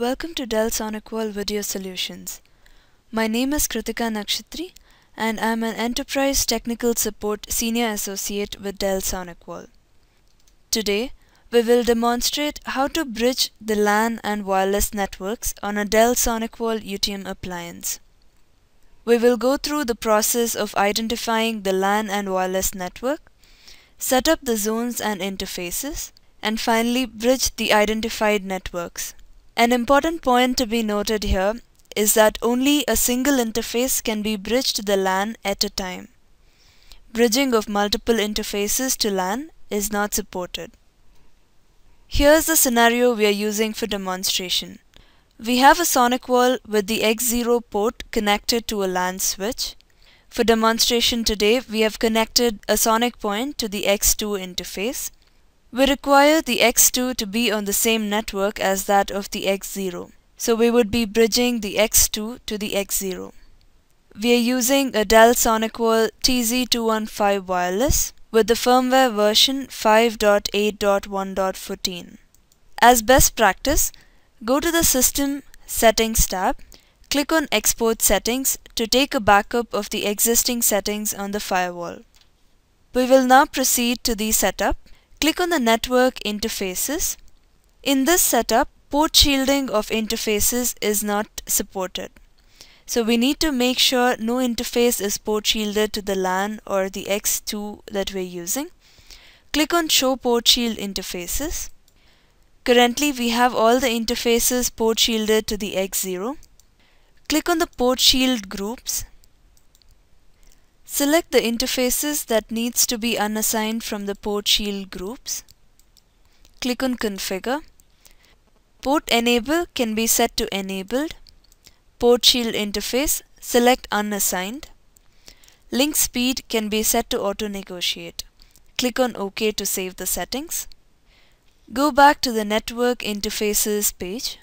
Welcome to Dell SonicWall Video Solutions. My name is Kritika Nakshatri, and I'm an Enterprise Technical Support Senior Associate with Dell SonicWall. Today, we will demonstrate how to bridge the LAN and wireless networks on a Dell SonicWall UTM appliance. We will go through the process of identifying the LAN and wireless network, set up the zones and interfaces, and finally bridge the identified networks. An important point to be noted here is that only a single interface can be bridged to the LAN at a time. Bridging of multiple interfaces to LAN is not supported. Here's the scenario we are using for demonstration. We have a sonic wall with the X0 port connected to a LAN switch. For demonstration today, we have connected a sonic point to the X2 interface. We require the x2 to be on the same network as that of the x0. So we would be bridging the x2 to the x0. We are using a Dell SonicWall TZ215 wireless with the firmware version 5.8.1.14. As best practice, go to the System Settings tab, click on Export Settings to take a backup of the existing settings on the firewall. We will now proceed to the setup. Click on the Network Interfaces. In this setup, port shielding of interfaces is not supported. So we need to make sure no interface is port shielded to the LAN or the X2 that we're using. Click on Show Port Shield Interfaces. Currently we have all the interfaces port shielded to the X0. Click on the port shield groups Select the interfaces that needs to be unassigned from the port shield groups. Click on Configure. Port Enable can be set to Enabled. Port Shield interface, select Unassigned. Link Speed can be set to Auto Negotiate. Click on OK to save the settings. Go back to the Network Interfaces page.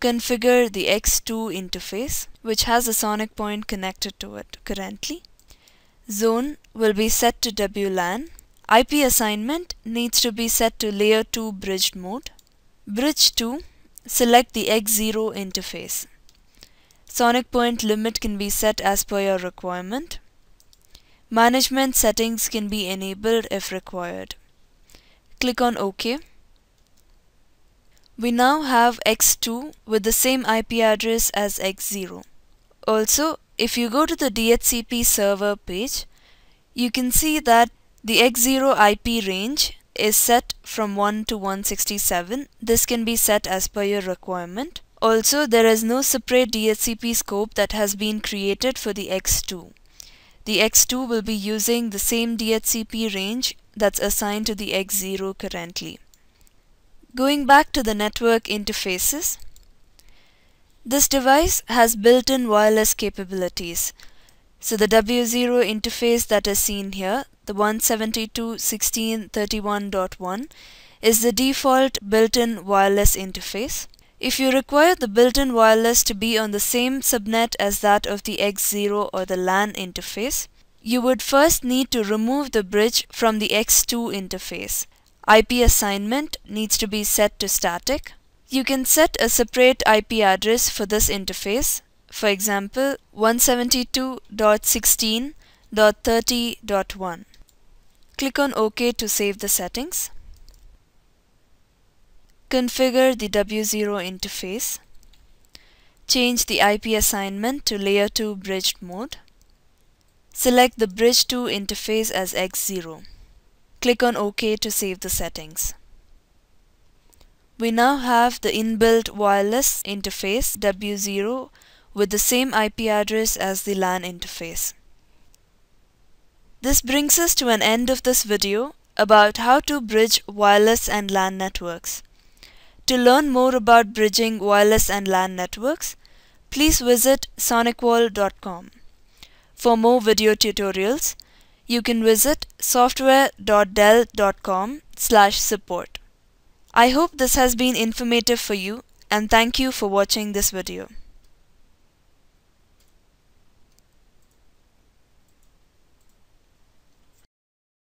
Configure the X2 interface, which has a sonic point connected to it currently zone will be set to WLAN. IP assignment needs to be set to layer 2 bridged mode. Bridge 2, select the X0 interface. Sonic point limit can be set as per your requirement. Management settings can be enabled if required. Click on OK. We now have X2 with the same IP address as X0. Also, if you go to the DHCP server page, you can see that the X0 IP range is set from 1 to 167. This can be set as per your requirement. Also, there is no separate DHCP scope that has been created for the X2. The X2 will be using the same DHCP range that's assigned to the X0 currently. Going back to the network interfaces, this device has built-in wireless capabilities. So the W0 interface that is seen here, the 172.16.31.1, is the default built-in wireless interface. If you require the built-in wireless to be on the same subnet as that of the X0 or the LAN interface, you would first need to remove the bridge from the X2 interface. IP assignment needs to be set to static. You can set a separate IP address for this interface, for example 172.16.30.1. Click on OK to save the settings. Configure the W0 interface. Change the IP assignment to Layer 2 Bridged mode. Select the Bridge 2 interface as X0. Click on OK to save the settings. We now have the inbuilt wireless interface W0 with the same IP address as the LAN interface. This brings us to an end of this video about how to bridge wireless and LAN networks. To learn more about bridging wireless and LAN networks, please visit sonicwall.com. For more video tutorials, you can visit software.dell.com slash support. I hope this has been informative for you and thank you for watching this video.